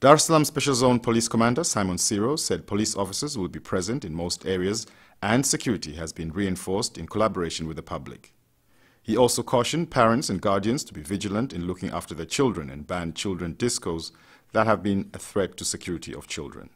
Dar es Salaam Special Zone Police Commander Simon Siro said police officers will be present in most areas and security has been reinforced in collaboration with the public. He also cautioned parents and guardians to be vigilant in looking after their children and banned children discos that have been a threat to security of children.